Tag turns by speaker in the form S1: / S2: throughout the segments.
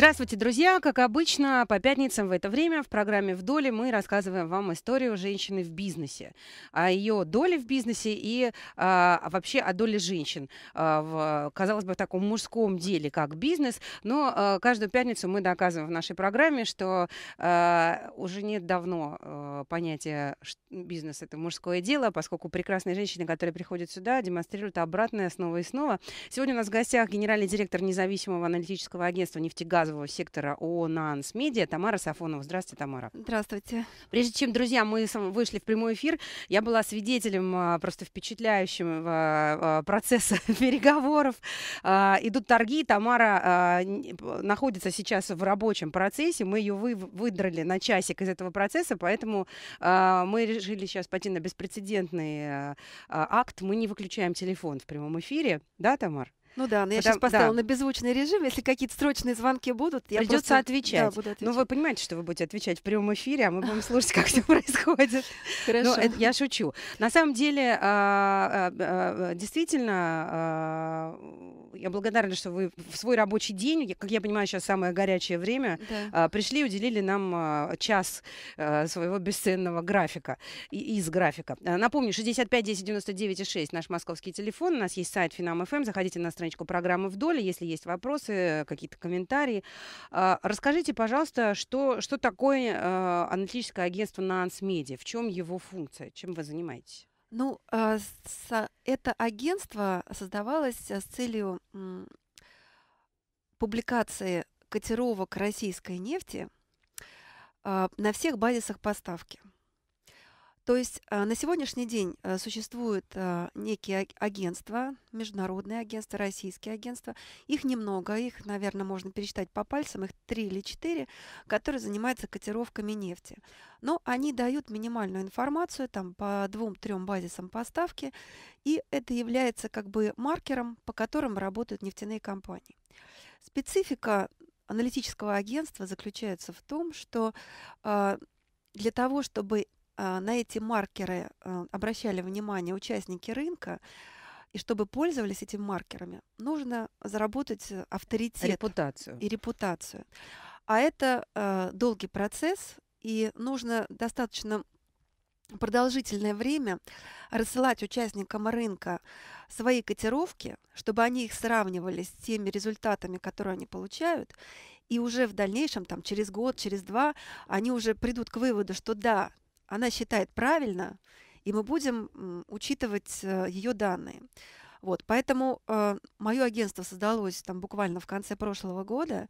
S1: Здравствуйте, друзья! Как обычно, по пятницам в это время в программе «В доле» мы рассказываем вам историю женщины в бизнесе, о ее доле в бизнесе и а, вообще о доле женщин а, в, казалось бы, в таком мужском деле, как бизнес. Но а, каждую пятницу мы доказываем в нашей программе, что а, уже нет давно а, понятия «бизнес – это мужское дело», поскольку прекрасные женщины, которые приходят сюда, демонстрируют обратное снова и снова. Сегодня у нас в гостях генеральный директор независимого аналитического агентства «Нефтегаз» газового сектора ООО «Нанс Медиа» Тамара Сафонова. Здравствуйте, Тамара.
S2: Здравствуйте.
S1: Прежде чем, друзья, мы вышли в прямой эфир, я была свидетелем а, просто впечатляющего а, а, процесса переговоров. Идут торги, Тамара находится сейчас в рабочем процессе, мы ее выдрали на часик из этого процесса, поэтому мы решили сейчас пойти на беспрецедентный акт. Мы не выключаем телефон в прямом эфире, да, Тамара ну да, но я Потом, сейчас поставила да. на
S2: беззвучный режим. Если какие-то срочные звонки будут, я Придется просто... отвечать. Да, буду
S1: отвечать. Ну вы понимаете, что вы будете отвечать в прямом эфире, а мы будем слушать, как все происходит.
S2: Хорошо. Но ну, это, я
S1: шучу. На самом деле, а, а, а, действительно, я благодарна, что вы в свой рабочий день, как я понимаю, сейчас самое горячее время, да. А, пришли и уделили нам а, час а, своего бесценного графика, из графика. Напомню, 65 10 99 6 наш московский телефон, у нас есть сайт финам.фм, эм. заходите на страничку программы «Вдоль», если есть вопросы, какие-то комментарии. Расскажите, пожалуйста, что, что такое аналитическое агентство «Нанс меди, в чем его функция, чем вы занимаетесь?
S2: Ну, а, это агентство создавалось э, с целью публикации котировок российской нефти а, на всех базисах поставки. То есть э, на сегодняшний день э, существуют э, некие агентства, международные агентства, российские агентства. Их немного, их, наверное, можно пересчитать по пальцам, их три или четыре, которые занимаются котировками нефти. Но они дают минимальную информацию там, по двум-трем базисам поставки, и это является как бы маркером, по которым работают нефтяные компании. Специфика аналитического агентства заключается в том, что для того, чтобы а, на эти маркеры э, обращали внимание участники рынка, и чтобы пользовались этими маркерами, нужно заработать э, авторитет репутацию. и репутацию. А это э, долгий процесс, и нужно достаточно продолжительное время рассылать участникам рынка свои котировки, чтобы они их сравнивали с теми результатами, которые они получают, и уже в дальнейшем, там, через год, через два, они уже придут к выводу, что да, она считает правильно, и мы будем учитывать э, ее данные. Вот, поэтому э, мое агентство создалось там буквально в конце прошлого года.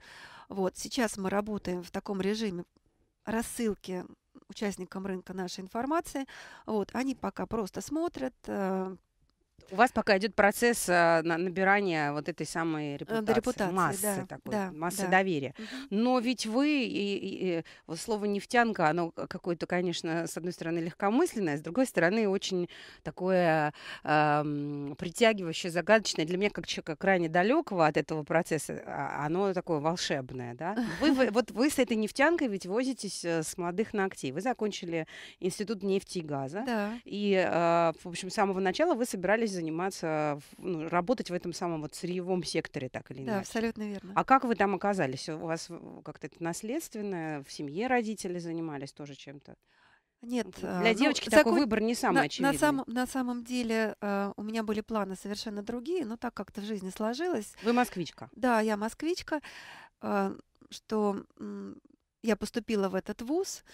S2: Вот, сейчас мы работаем в таком режиме рассылки участникам рынка нашей информации. Вот, они пока просто смотрят, э, у вас пока идет
S1: процесс а, набирания вот этой самой э, репутации, репутации массы да, такой, да, массы да. доверия. Но ведь вы, и, и, вот слово нефтянка, оно какое-то, конечно, с одной стороны легкомысленное, с другой стороны очень такое э, притягивающее, загадочное для меня как человека крайне далекого от этого процесса, а, оно такое волшебное, да? Вы, вы вот вы с этой нефтянкой ведь возитесь э, с молодых ногтей. Вы закончили институт нефти и газа, да. и э, в общем с самого начала вы собирались пришлось заниматься, ну, работать в этом самом вот сырьевом секторе, так или да, иначе. Да, абсолютно верно. А как вы там оказались? У вас как-то это наследственное, в семье родители занимались тоже чем-то? Нет. А, для ну, девочки ну, такой закон... выбор не самый на, очевидный. На, самом
S2: на самом деле э, у меня были планы совершенно другие, но так как-то в жизни сложилось. Вы москвичка? Да, я москвичка, э, что э, я поступила в этот вуз.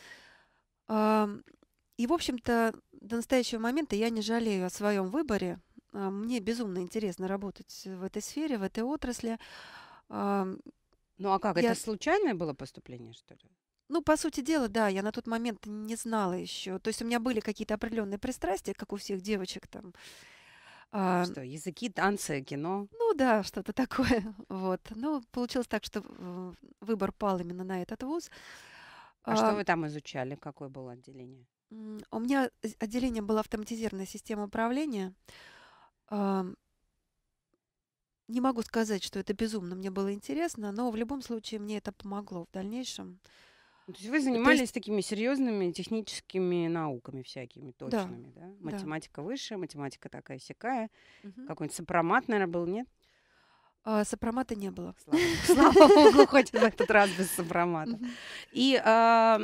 S2: И, в общем-то, до настоящего момента я не жалею о своем выборе. А, мне безумно интересно работать в этой сфере, в этой отрасли. А, ну а как, я... это
S1: случайное было поступление,
S2: что ли? Ну, по сути дела, да, я на тот момент не знала еще. То есть у меня были какие-то определенные пристрастия, как у всех девочек там. А, что,
S1: языки, танцы, кино?
S2: Ну да, что-то такое. Вот. Ну, получилось так, что э, выбор пал именно на этот вуз. А, а что вы
S1: там изучали? Какое было отделение?
S2: У меня отделение было автоматизированная система управления. Не могу сказать, что это безумно мне было интересно, но в любом случае мне это помогло в дальнейшем. Ну, то есть вы занимались есть...
S1: такими серьезными техническими науками всякими, точными, да? да? Математика да. высшая, математика такая-сякая. Угу. Какой-нибудь сопромат, наверное, был, нет?
S2: А, сопромата не было. Слава, богу, хоть в
S1: этот раз без сопромата. И а,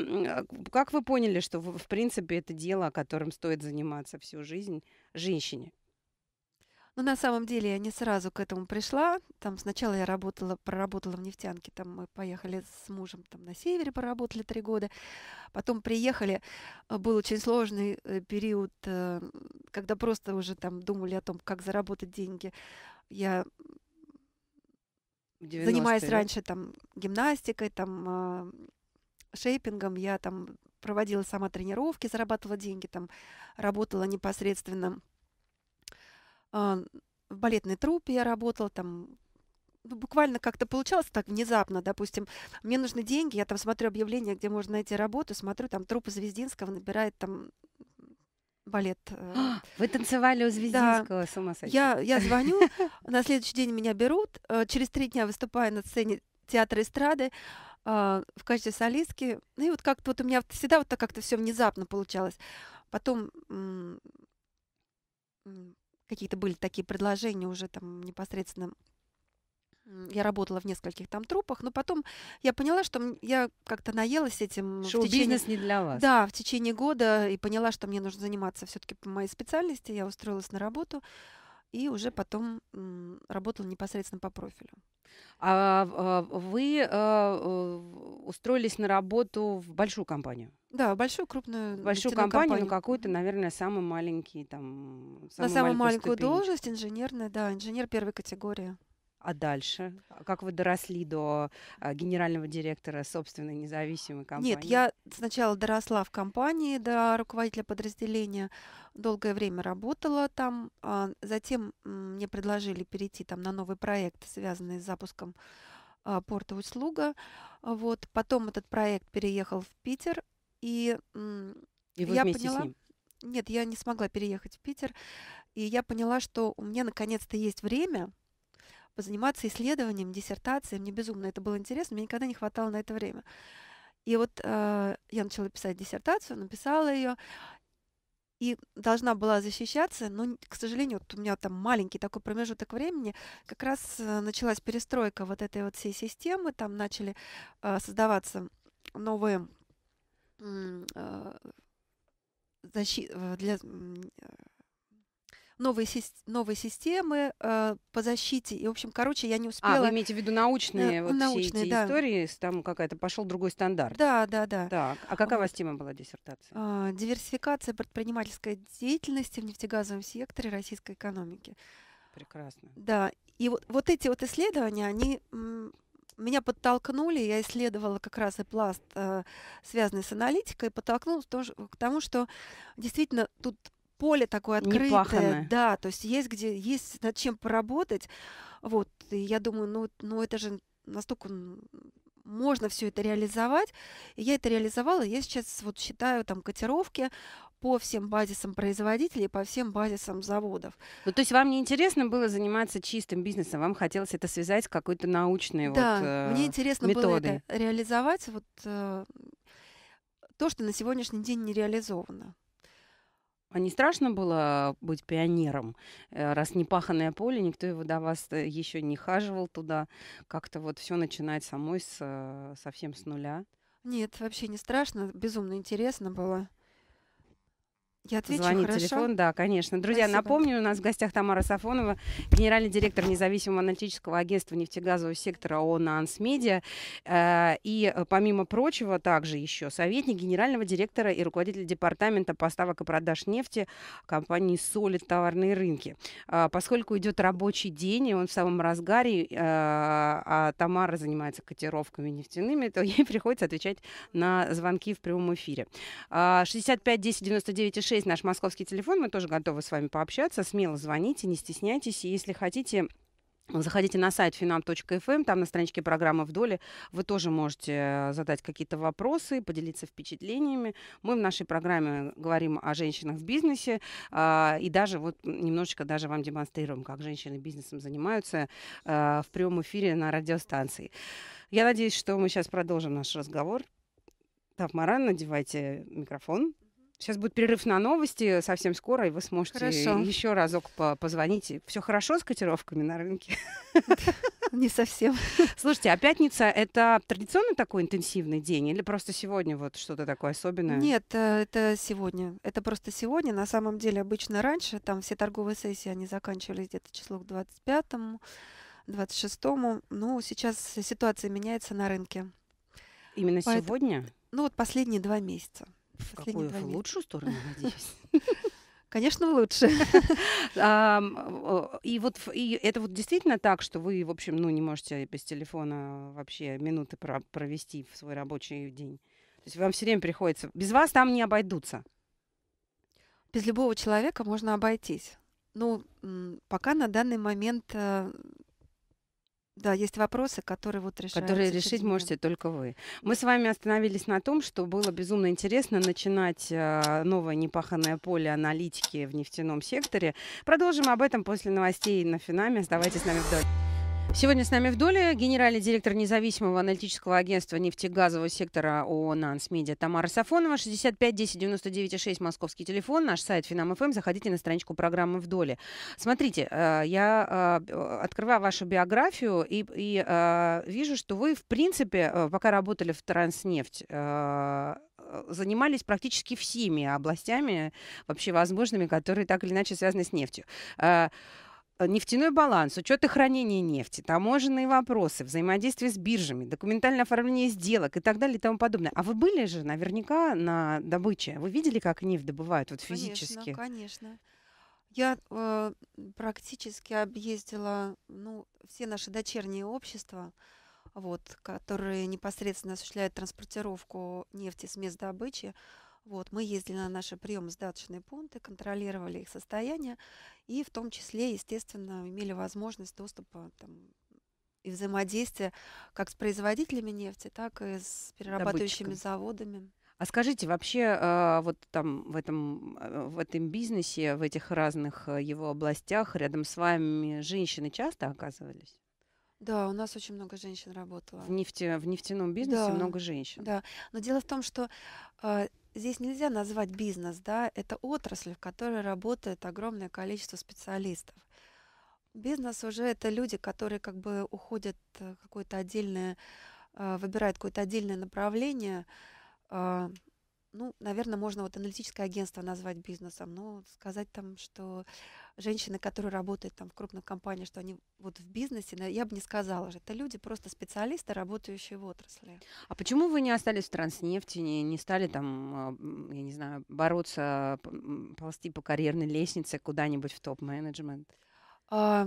S1: как вы поняли, что, в, принципе, это дело, которым стоит заниматься всю жизнь женщине?
S2: Ну на самом деле я не сразу к этому пришла. Там сначала я работала, проработала в нефтянке. Там мы поехали с мужем там на севере, поработали три года. Потом приехали. А, был очень сложный э, период, э, когда просто уже там думали о том, как заработать деньги. Я занимаясь раньше там гимнастикой, там а, шейпингом, я там проводила сама тренировки, зарабатывала деньги, там работала непосредственно а, в балетной трупе я работала, там ну, буквально как-то получалось так внезапно, допустим, мне нужны деньги, я там смотрю объявление, где можно найти работу, смотрю, там трупа Звездинского набирает там балет. Э. Вы танцевали у Звездинского, да. с ума сойти. Я, я звоню, на следующий день меня берут, э, через три дня выступаю на сцене театра эстрады э, в качестве солистки. Ну и вот как-то вот у меня всегда вот так как-то все внезапно получалось. Потом какие-то были такие предложения уже там непосредственно я работала в нескольких там трупах, но потом я поняла, что я как-то наелась этим. Шоу-бизнес течение... не для вас. Да, в течение года и поняла, что мне нужно заниматься все-таки по моей специальности. Я устроилась на работу и уже потом работала непосредственно по профилю. А, а вы
S1: а, устроились на работу в большую компанию?
S2: Да, большую крупную большую компанию, компанию. ну
S1: какую-то, наверное, самый маленький там. Самый на самую маленькую ступень.
S2: должность инженерная, да, инженер первой категории.
S1: А дальше? Как вы доросли до а, генерального директора собственной независимой компании? Нет, я
S2: сначала доросла в компании до руководителя подразделения, долгое время работала там, а затем мне предложили перейти там на новый проект, связанный с запуском а, порта услуга. Вот. Потом этот проект переехал в Питер, и, и вы я поняла... С ним? Нет, я не смогла переехать в Питер, и я поняла, что у меня наконец-то есть время – позаниматься исследованием, диссертацией. Мне безумно это было интересно, мне никогда не хватало на это время. И вот э, я начала писать диссертацию, написала ее, и должна была защищаться, но, к сожалению, вот у меня там маленький такой промежуток времени, как раз э, началась перестройка вот этой вот всей системы, там начали э, создаваться новые э, защи- э, для новые, новые системы э, по защите. И, в общем, короче, я не успела... А, вы имеете в виду э, научные, э, вот научные все эти да. истории,
S1: там какая-то пошел другой стандарт. Да, да, да. Так, а какая вот. у вас тема была диссертации?
S2: Э, диверсификация предпринимательской деятельности в нефтегазовом секторе российской экономики.
S1: Прекрасно. Да,
S2: и вот, вот эти вот исследования, они меня подтолкнули, я исследовала как раз и пласт, э, связанный с аналитикой, подтолкнул к тому, что действительно тут поле такое открытое. Да, то есть есть где, есть над чем поработать. Вот, и я думаю, ну, ну это же настолько можно все это реализовать. И я это реализовала. Я сейчас вот считаю там котировки по всем базисам производителей, по всем базисам заводов. Ну, то есть вам не интересно
S1: было заниматься чистым бизнесом, вам хотелось это связать с какой-то научной да, вот, э, мне интересно методой. было
S2: это реализовать вот э, то, что на сегодняшний день не реализовано.
S1: А не страшно было быть пионером? Э, раз не паханное поле, никто его до вас э, еще не хаживал туда. Как-то вот все начинать самой с, э, совсем с нуля.
S2: Нет, вообще не страшно, безумно интересно было. Я отвечу, Звони хорошо? телефон, да,
S1: конечно. Друзья, Спасибо. напомню, у нас в гостях Тамара Сафонова, генеральный директор независимого аналитического агентства нефтегазового сектора ООН «Ансмедиа». Э, и, э, помимо прочего, также еще советник генерального директора и руководитель департамента поставок и продаж нефти компании «Солид товарные рынки». Э, поскольку идет рабочий день, и он в самом разгаре, а Тамара занимается котировками нефтяными, то ей приходится отвечать на звонки в прямом эфире. 65 10 99 6 956, наш московский телефон, мы тоже готовы с вами пообщаться, смело звоните, не стесняйтесь, и если хотите Заходите на сайт finam.fm, эм, там на страничке программы в доле вы тоже можете э, задать какие-то вопросы, поделиться впечатлениями. Мы в нашей программе говорим о женщинах в бизнесе э, и даже вот немножечко даже вам демонстрируем, как женщины бизнесом занимаются э, в прямом эфире на радиостанции. Я надеюсь, что мы сейчас продолжим наш разговор. Тавмаран, надевайте микрофон. Сейчас будет перерыв на новости совсем скоро, и вы сможете хорошо. еще разок позвонить. Все хорошо с котировками на рынке?
S2: Не совсем.
S1: Слушайте, а пятница — это традиционно такой интенсивный день или просто сегодня вот что-то такое особенное? Нет,
S2: э, это сегодня. Это просто сегодня. На самом деле обычно раньше там все торговые сессии, они заканчивались где-то число к 25-му, 26-му. Ну, сейчас ситуация меняется на рынке. Именно Поэтому, сегодня? Ну, вот последние два месяца в Какую? В лучшую сторону, надеюсь. Конечно, лучше. И вот
S1: и это вот действительно так, что вы, в общем, ну, не можете без телефона вообще минуты провести в свой рабочий день. То есть вам все время приходится. Без вас там не обойдутся.
S2: Без любого человека можно обойтись. Ну, пока на данный момент э, да, есть вопросы, которые вот решают. Которые решить можете
S1: только вы. Мы с вами остановились на том, что было безумно интересно начинать а, новое непаханное поле аналитики в нефтяном секторе. Продолжим об этом после новостей на Финаме. Оставайтесь с нами вдоль. Сегодня с нами в доле генеральный директор независимого аналитического агентства нефтегазового сектора ООО «Нанс Медиа» Тамара Сафонова, 65 10 99 6, московский телефон, наш сайт «Финам.ФМ». Заходите на страничку программы «В доле». Смотрите, э, я э, открываю вашу биографию и, и э, вижу, что вы, в принципе, пока работали в «Транснефть», занимались практически всеми областями вообще возможными, которые так или иначе связаны с нефтью. Э, нефтяной баланс, учеты хранения нефти, таможенные вопросы, взаимодействие с биржами, документальное оформление сделок и так далее и тому подобное. А вы были же наверняка на добыче. Вы видели, как нефть добывают вот физически? Конечно,
S2: конечно. Я э, практически объездила ну, все наши дочерние общества, вот, которые непосредственно осуществляют транспортировку нефти с мест добычи. Вот, мы ездили на наши прием-сдаточные пункты, контролировали их состояние и в том числе, естественно, имели возможность доступа там, и взаимодействия как с производителями нефти, так и с перерабатывающими Добытчиком. заводами.
S1: А скажите, вообще а, вот там в этом, а, в этом бизнесе, в этих разных э, его областях рядом с вами женщины часто оказывались?
S2: Да, у нас очень много женщин работало. В,
S1: нефте, в нефтяном
S2: бизнесе да, много женщин. Да, но дело в том, что э, здесь нельзя назвать бизнес, да, это отрасль, в которой работает огромное количество специалистов. Бизнес уже это люди, которые как бы уходят э, какое-то отдельное, э, выбирают какое-то отдельное направление, э, ну, наверное, можно вот аналитическое агентство назвать бизнесом, но сказать там, что женщины, которые работают там в крупных компаниях, что они вот в бизнесе, я бы не сказала же. Это люди, просто специалисты, работающие в отрасли.
S1: А почему вы не остались в транснефти, не, не стали там, я не знаю, бороться,
S2: ползти по карьерной лестнице куда-нибудь в топ-менеджмент? А,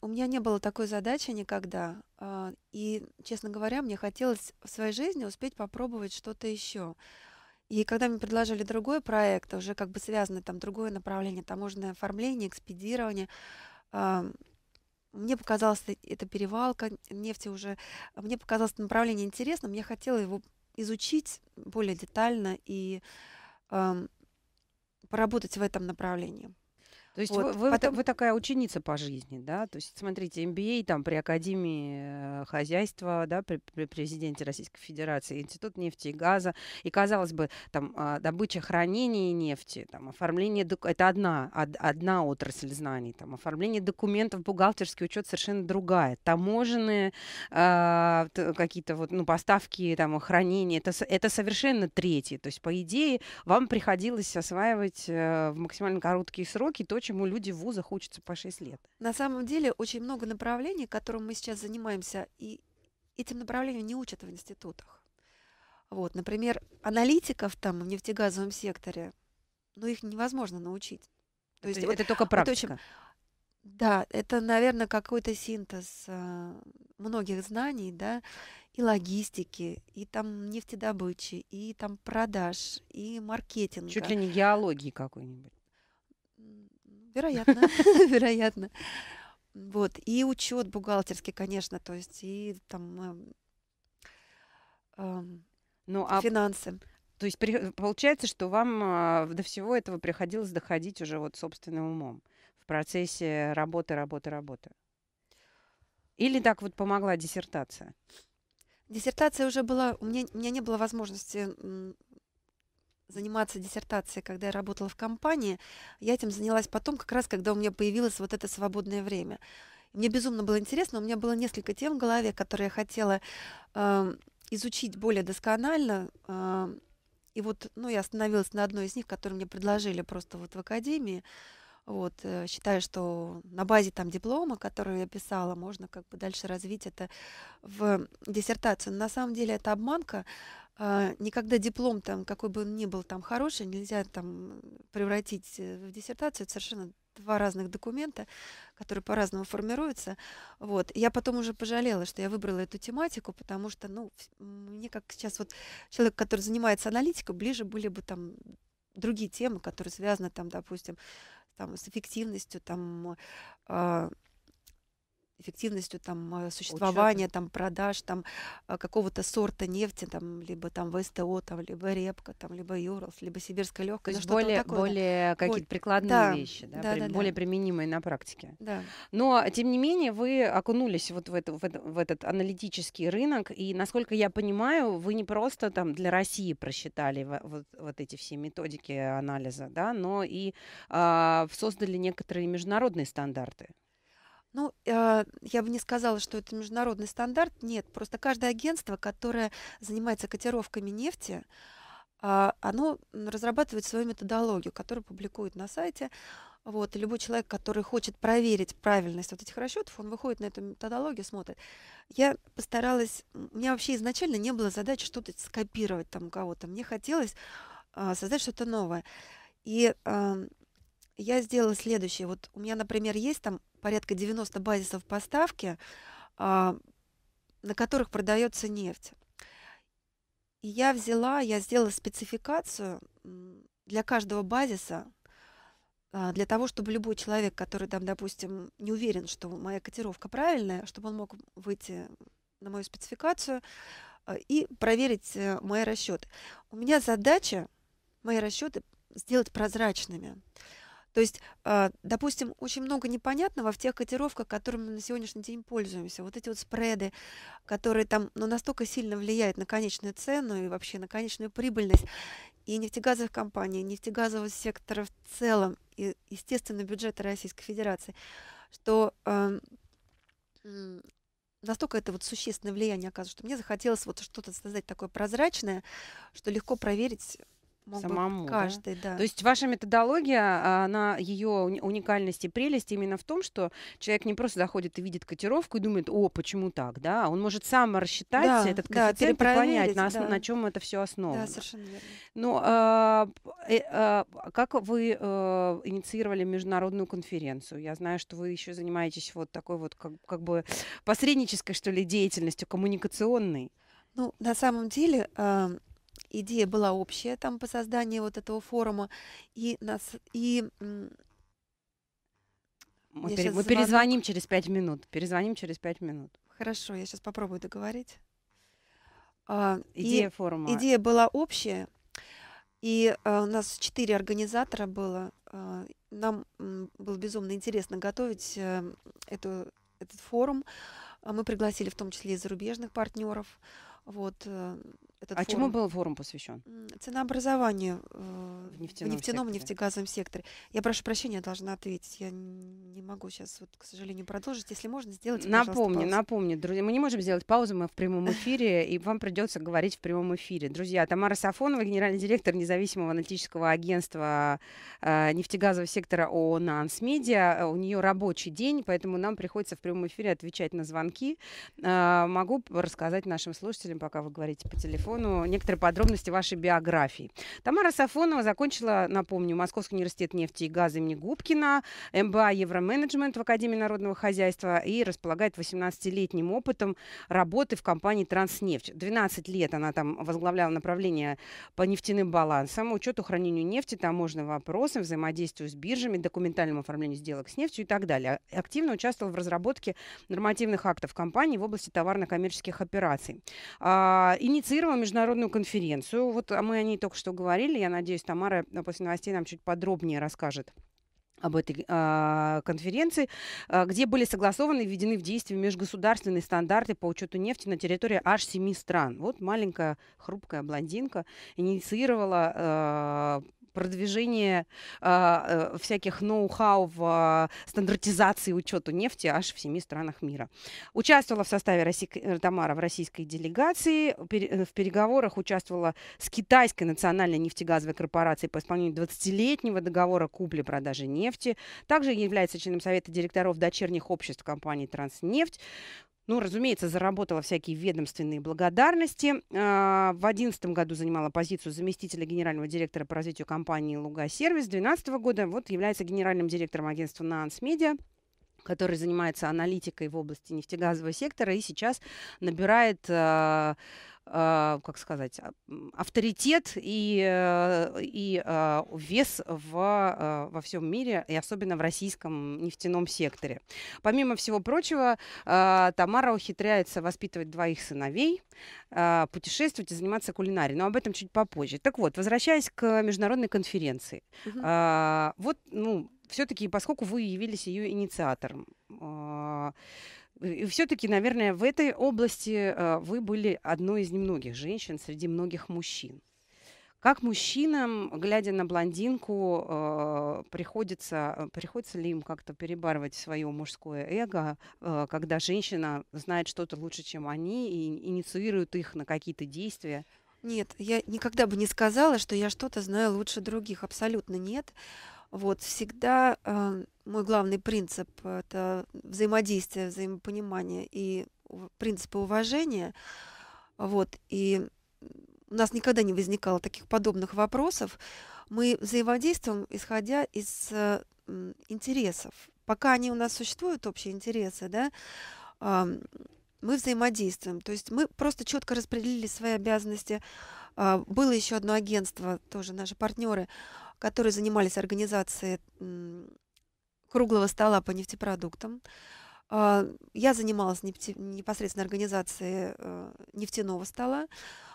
S2: у меня не было такой задачи никогда. А, и, честно говоря, мне хотелось в своей жизни успеть попробовать что-то еще. И когда мне предложили другой проект, уже как бы связанное там другое направление, таможенное оформление, экспедирование, мне показалась эта перевалка нефти уже, мне показалось направление интересным, я хотела его изучить более детально и поработать в этом направлении. То есть вот. вы, вы, Потом... вы такая ученица
S1: по жизни, да? То есть, смотрите, MBA а там при Академии э, хозяйства, да, при, при президенте Российской Федерации, Институт нефти и газа, и, казалось бы, там а, добыча хранение нефти, там оформление, это одна, одна отрасль знаний, там оформление документов, бухгалтерский учет совершенно другая, таможенные а, какие-то вот, ну, поставки, там, хранение, это, это совершенно третье. То есть, по идее, вам приходилось осваивать э, в максимально короткие сроки то, почему люди в вузах учатся по 6 лет.
S2: На самом деле очень много направлений, которым мы сейчас занимаемся, и этим направлением не учат в институтах. Вот, например, аналитиков там в нефтегазовом секторе, ну, их невозможно научить. То есть это, вот, это только практика. Вот, очень, да, это, наверное, какой-то синтез э, многих знаний, да, и логистики, и там нефтедобычи, и там продаж, и маркетинг. Чуть ли не геологии какой-нибудь. Вероятно, вероятно. Вот, и учет бухгалтерский, конечно, то есть и там эм, эм, ну, а финансы. То есть получается, что вам а, до
S1: всего этого приходилось доходить уже вот собственным умом в процессе работы, работы, работы. Или так вот помогла диссертация?
S2: Диссертация уже была, у меня, у меня не было возможности заниматься диссертацией, когда я работала в компании. Я этим занялась потом, как раз когда у меня появилось вот это свободное время. Мне безумно было интересно, у меня было несколько тем в голове, которые я хотела э, изучить более досконально. Э, и вот ну, я остановилась на одной из них, которую мне предложили просто вот в академии. Вот, э, считаю, что на базе там диплома, который я писала, можно как бы дальше развить это в диссертацию. Но на самом деле это обманка, а, никогда диплом там, какой бы он ни был там хороший, нельзя там превратить э, в диссертацию. Это совершенно два разных документа, которые по-разному формируются. Вот. Я потом уже пожалела, что я выбрала эту тематику, потому что, ну, мне как сейчас вот человек, который занимается аналитикой, ближе были бы там другие темы, которые связаны там, допустим, там, с эффективностью, там, а, эффективностью там э, существования, Учета. там продаж, там э, какого-то сорта нефти, там либо там ВСТО, там либо репка, там либо Юрлс, либо сибирская легкость, что более, такое. более какие-то прикладные да, вещи, да, да, при, да, более да. применимые на практике. Да. Но
S1: тем не менее вы окунулись вот в, это, в, это, в этот аналитический рынок, и насколько я понимаю, вы не просто там для России просчитали вот, вот эти все методики анализа, да, но и а, создали некоторые международные стандарты.
S2: Ну, э, я бы не сказала, что это международный стандарт. Нет, просто каждое агентство, которое занимается котировками нефти, а, оно разрабатывает свою методологию, которую публикует на сайте. Вот, и любой человек, который хочет проверить правильность вот этих расчетов, он выходит на эту методологию, смотрит. Я постаралась, у меня вообще изначально не было задачи что-то скопировать там кого-то. Мне хотелось а, создать что-то новое. И я сделала следующее. Вот у меня, например, есть там порядка 90 базисов поставки, а, на которых продается нефть. И я взяла, я сделала спецификацию для каждого базиса, а, для того, чтобы любой человек, который там, допустим, не уверен, что моя котировка правильная, чтобы он мог выйти на мою спецификацию а, и проверить э, мои расчеты. У меня задача мои расчеты сделать прозрачными. То есть, а, допустим, очень много непонятного в тех котировках, которыми мы на сегодняшний день пользуемся. Вот эти вот спреды, которые там ну, настолько сильно влияют на конечную цену и вообще на конечную прибыльность и нефтегазовых компаний, и нефтегазового сектора в целом, и, естественно, бюджета Российской Федерации, что настолько это вот существенное влияние оказывает, что мне захотелось вот что-то создать такое прозрачное, что легко проверить Мог самому. Каждый, да? да. То есть
S1: ваша методология, а, она ее уникальность и прелесть именно в том, что человек не просто заходит и видит котировку и думает, о, почему так, да? Он может сам рассчитать да, этот коэффициент да, и понять, на, да. на чем это все основано. Да, совершенно верно. Но ну, а, э, а, как вы а, инициировали международную конференцию? Я знаю, что вы еще занимаетесь вот такой вот как, как бы посреднической, что ли, деятельностью, коммуникационной.
S2: Ну, на самом деле, э, идея была общая там по созданию вот этого форума, и нас и
S1: мы, пере, мы перезвоним звонок. через пять минут. Перезвоним через пять минут.
S2: Хорошо, я сейчас попробую договорить.
S1: А, идея и, форума. Идея
S2: была общая, и а, у нас четыре организатора было. А, нам было безумно интересно готовить э, эту, этот форум. мы пригласили в том числе и зарубежных партнеров. Вот, э, этот а форум. чему был форум посвящен? Ценообразование в нефтяном, в нефтяном нефтегазовом секторе. Я прошу прощения, я должна ответить. Я не могу сейчас, вот, к сожалению, продолжить. Если можно, сделать Напомню, паузу. напомню, друзья, мы не можем сделать паузу, мы в прямом эфире, и вам придется
S1: говорить в прямом эфире. Друзья, Тамара Сафонова, генеральный директор независимого аналитического агентства э, нефтегазового сектора ООО «Нанс У нее рабочий день, поэтому нам приходится в прямом эфире отвечать на звонки. Э, могу рассказать нашим слушателям, пока вы говорите по телефону Сафону некоторые подробности вашей биографии. Тамара Сафонова закончила, напомню, Московский университет нефти и газа имени Губкина, МБА Евроменеджмент в Академии народного хозяйства и располагает 18-летним опытом работы в компании «Транснефть». 12 лет она там возглавляла направление по нефтяным балансам, учету хранению нефти, таможенным вопросам, взаимодействию с биржами, документальному оформлению сделок с нефтью и так далее. А активно участвовала в разработке нормативных актов компании в области товарно-коммерческих операций. А, инициировала самую международную конференцию. Вот а мы о ней только что говорили. Я надеюсь, Тамара э, после новостей нам чуть подробнее расскажет об этой э, конференции, э, где были согласованы и введены в действие межгосударственные стандарты по учету нефти на территории аж семи стран. Вот маленькая хрупкая блондинка инициировала э, продвижение а, э, всяких ноу-хау в э, стандартизации учету нефти аж в семи странах мира. Участвовала в составе России, э, Тамара в российской делегации, э, в переговорах участвовала с китайской национальной нефтегазовой корпорацией по исполнению 20-летнего договора купли-продажи нефти. Также является членом совета директоров дочерних обществ компании «Транснефть». Ну, разумеется, заработала всякие ведомственные благодарности. А, в 2011 году занимала позицию заместителя генерального директора по развитию компании «Луга-сервис». С 2012 года вот является генеральным директором агентства Нанс Медиа» который занимается аналитикой в области нефтегазового сектора и сейчас набирает а, а, как сказать, а, авторитет и, э, и а, вес в, во всем мире, и особенно в российском нефтяном секторе. Помимо всего прочего, Тамара ухитряется воспитывать двоих сыновей, путешествовать и заниматься кулинарией, но об этом чуть попозже. Так вот, возвращаясь к международной конференции. Угу. вот, ну, все-таки, поскольку вы явились ее инициатором, и все-таки, наверное, в этой области а, вы были одной из немногих женщин среди многих мужчин. Как мужчинам, глядя на блондинку, а, приходится, а, приходится ли им как-то перебарывать свое мужское эго, когда женщина знает что-то лучше, чем они, и инициирует их на какие-то
S2: действия? Нет, я никогда бы не сказала, что я что-то знаю лучше других. Абсолютно нет. Вот всегда мой главный принцип – это взаимодействие, взаимопонимание и принципы уважения. Вот, и у нас никогда не возникало таких подобных вопросов. Мы взаимодействуем, исходя из э, интересов. Пока они у нас существуют, общие интересы, да, мы взаимодействуем. То есть мы просто четко распределили свои обязанности. А, было еще одно агентство, тоже наши партнеры, которые занимались организацией круглого стола по нефтепродуктам. А, я занималась непосредственно организацией э, нефтяного стола.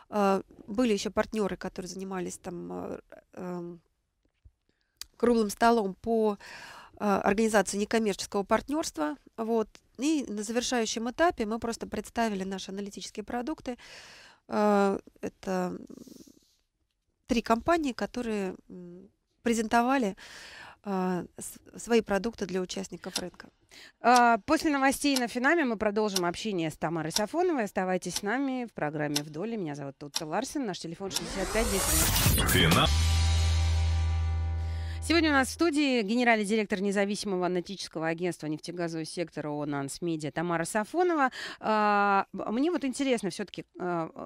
S2: А, были еще партнеры, которые занимались там э, эм, круглым столом по э, организации некоммерческого партнерства. Вот. И на завершающем этапе мы просто представили наши аналитические продукты. А, это три компании, которые презентовали а, свои продукты для участников рынка. А, после
S1: новостей на Финаме мы продолжим общение с Тамарой Сафоновой. Оставайтесь с нами в программе «Вдоль». Меня зовут Тутта Ларсен. Наш телефон 65 10. Финал. Сегодня у нас в студии генеральный директор независимого аналитического агентства нефтегазового сектора ООН Медиа Тамара Сафонова. А, мне вот интересно все-таки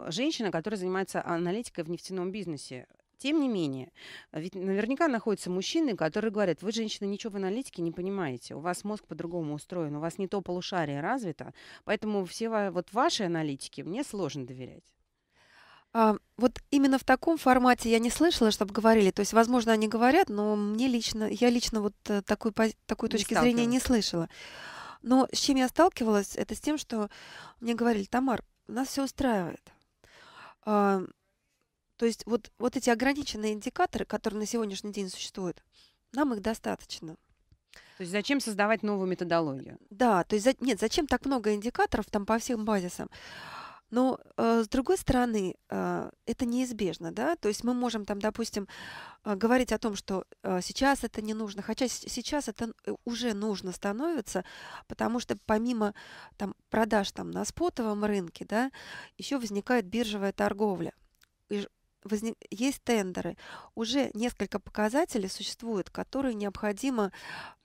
S1: женщина, которая занимается аналитикой в нефтяном бизнесе. Тем не менее, а ведь наверняка находятся мужчины, которые говорят, вы, женщина, ничего в аналитике не понимаете, у вас мозг по-другому устроен, у вас не то полушарие развито, поэтому все вот ваши аналитики мне сложно доверять.
S2: А, вот именно в таком формате я не слышала, чтобы говорили. То есть, возможно, они говорят, но мне лично, я лично вот э, такой, такой не точки зрения не слышала. Но с чем я сталкивалась, это с тем, что мне говорили, Тамар, нас все устраивает. А, то есть вот, вот эти ограниченные индикаторы, которые на сегодняшний день существуют, нам их достаточно.
S1: То есть зачем создавать новую методологию?
S2: Да, то есть нет, зачем так много индикаторов там по всем базисам? Но э, с другой стороны, э, это неизбежно, да, то есть мы можем там, допустим, э, говорить о том, что э, сейчас это не нужно, хотя сейчас это э, уже нужно становится, потому что помимо там продаж там на спотовом рынке, да, еще возникает биржевая торговля. И возник... есть тендеры. Уже несколько показателей существует, которые необходимо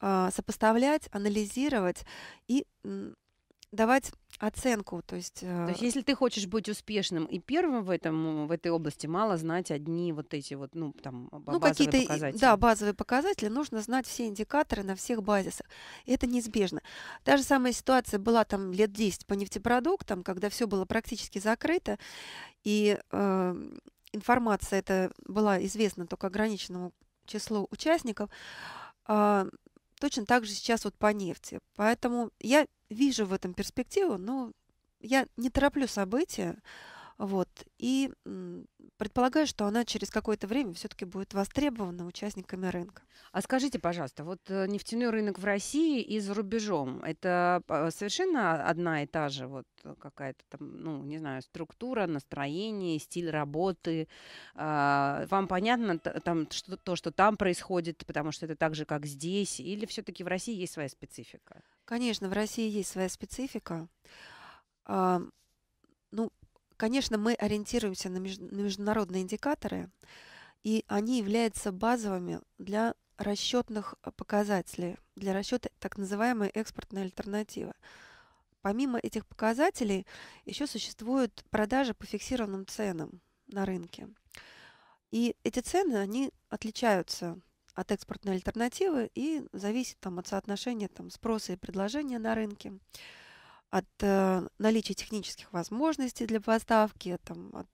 S2: э, сопоставлять, анализировать и м, давать оценку. То есть, э... то есть, если ты хочешь быть успешным и первым
S1: в, этом, в этой области, мало знать одни вот эти вот, ну, там, ну, какие-то, показатели. Да,
S2: базовые показатели. Нужно знать все индикаторы на всех базисах. И это неизбежно. Та же самая ситуация была там лет 10 по нефтепродуктам, когда все было практически закрыто. И э, информация эта была известна только ограниченному числу участников, а, точно так же сейчас вот по нефти. Поэтому я вижу в этом перспективу, но я не тороплю события, вот. И предполагаю, что она через какое-то время все-таки будет востребована участниками рынка.
S1: А скажите, пожалуйста, вот э, нефтяной рынок в России и за рубежом, это э, совершенно одна и та же вот э, какая-то там, ну, не знаю, структура, настроение, стиль работы. А, вам понятно там, что, то, что там происходит, потому что это так же, как здесь? Или все-таки в России есть своя специфика?
S2: Конечно, в России есть своя специфика. Ну, Конечно, мы ориентируемся на международные индикаторы, и они являются базовыми для расчетных э, показателей, для расчета так называемой экспортной альтернативы. Помимо этих показателей еще существуют продажи по фиксированным ценам на рынке. И эти цены, они отличаются от экспортной альтернативы и зависят там, от соотношения там, спроса и предложения на рынке от э, наличия технических возможностей для поставки, там, от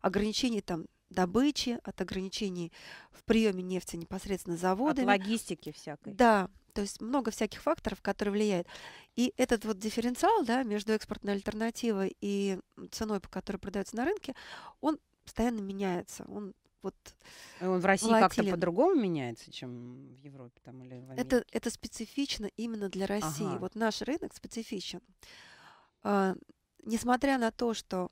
S2: ограничений там, добычи, от ограничений в приеме нефти непосредственно заводами. От логистики всякой. Да, то есть много всяких факторов, которые влияют. И этот вот дифференциал да, между экспортной альтернативой и ценой, по которой продается на рынке, он постоянно меняется. Он вот Он э, в России как-то
S1: по-другому меняется, чем в Европе там или в Америке? Это,
S2: это специфично именно для России. Ага. Вот наш рынок специфичен. А, несмотря на то, что...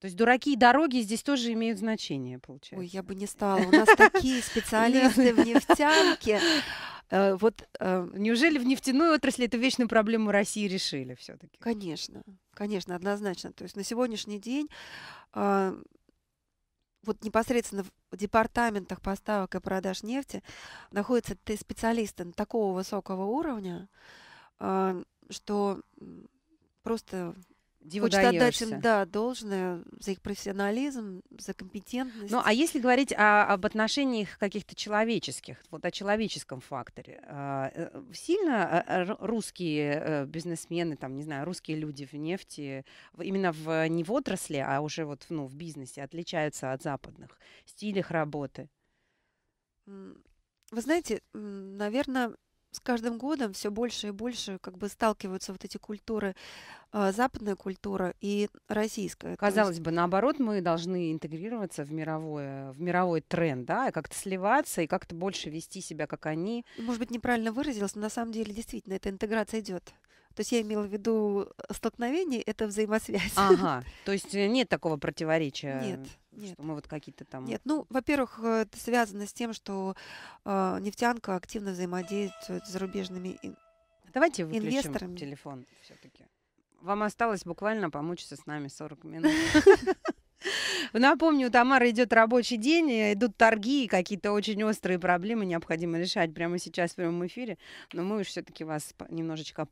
S2: То есть дураки и дороги здесь тоже имеют значение, получается. Ой, я бы не стала. У нас такие специалисты в нефтянке. Э, вот э, неужели в нефтяной отрасли эту вечную проблему России решили все-таки? Конечно, конечно, однозначно. То есть на сегодняшний день а, вот непосредственно в департаментах поставок и продаж нефти находятся специалисты такого высокого уровня, а, что просто Диву Хочет даешься. отдать им, да, должное за их профессионализм, за компетентность. Ну, а если говорить о, об отношениях
S1: каких-то человеческих, вот о человеческом факторе, а, э, сильно э, русские э, бизнесмены, там, не знаю, русские люди в нефти, именно в не в отрасли, а уже вот ну, в бизнесе отличаются от западных стилях работы?
S2: Вы знаете, наверное, с каждым годом все больше и больше как бы сталкиваются вот эти культуры, а, западная культура и российская.
S1: Казалось есть... бы, наоборот, мы должны интегрироваться в, мировое, в мировой тренд, да, и как-то
S2: сливаться, и
S1: как-то больше вести себя, как они.
S2: Может быть, неправильно выразилась, но на самом деле действительно эта интеграция идет. То есть я имела в виду э, столкновение, это взаимосвязь. Ага,
S1: то есть э, нет такого противоречия. Нет. Нет. Что мы вот какие-то там... Нет,
S2: ну, во-первых, э, это связано с тем, что э, нефтянка активно взаимодействует с зарубежными ин... Давайте выключим инвесторами.
S1: телефон все-таки. Вам осталось буквально помучиться с нами 40 минут. Напомню, у Тамары идет рабочий день, э, идут торги, и какие-то очень острые проблемы необходимо решать прямо сейчас в прямом эфире. Но мы уж все-таки вас немножечко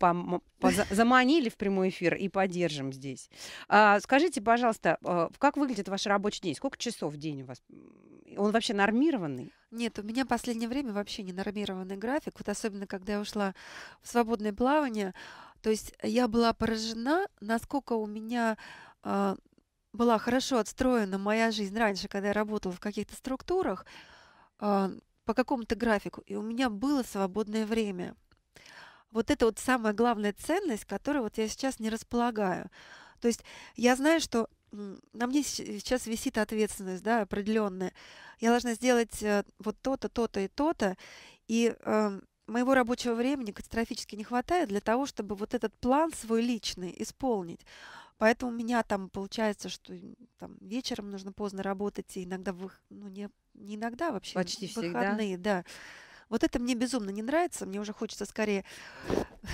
S1: заманили в прямой эфир и поддержим здесь. А, скажите, пожалуйста, а, как выглядит ваш рабочий день? Сколько часов в день у вас? Он вообще нормированный?
S2: Нет, у меня в последнее время вообще не нормированный график. Вот особенно, когда я ушла в свободное плавание, то есть я была поражена, насколько у меня а, была хорошо отстроена моя жизнь раньше, когда я работала в каких-то структурах, а, по какому-то графику, и у меня было свободное время. Вот это вот самая главная ценность, которой вот я сейчас не располагаю. То есть я знаю, что на мне сейчас висит ответственность, да, определенная. Я должна сделать э, вот то-то, то-то и то-то, и э, моего рабочего времени катастрофически не хватает для того, чтобы вот этот план свой личный исполнить. Поэтому у меня там получается, что там вечером нужно поздно работать, и иногда, вы, ну не, не иногда вообще, Почти выходные, всегда. да. Вот это мне безумно не нравится, мне уже хочется скорее...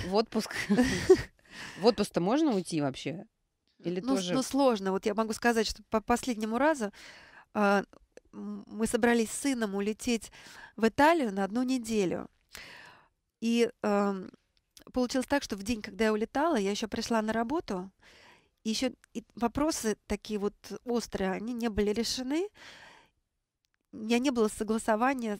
S2: В отпуск.
S1: В отпуск-то можно уйти вообще?
S2: Или ну, тоже... ну, сложно. Вот я могу сказать, что по последнему разу э, мы собрались с сыном улететь в Италию на одну неделю. И э, получилось так, что в день, когда я улетала, я еще пришла на работу, еще вопросы такие вот острые, они не были решены. У меня не было согласования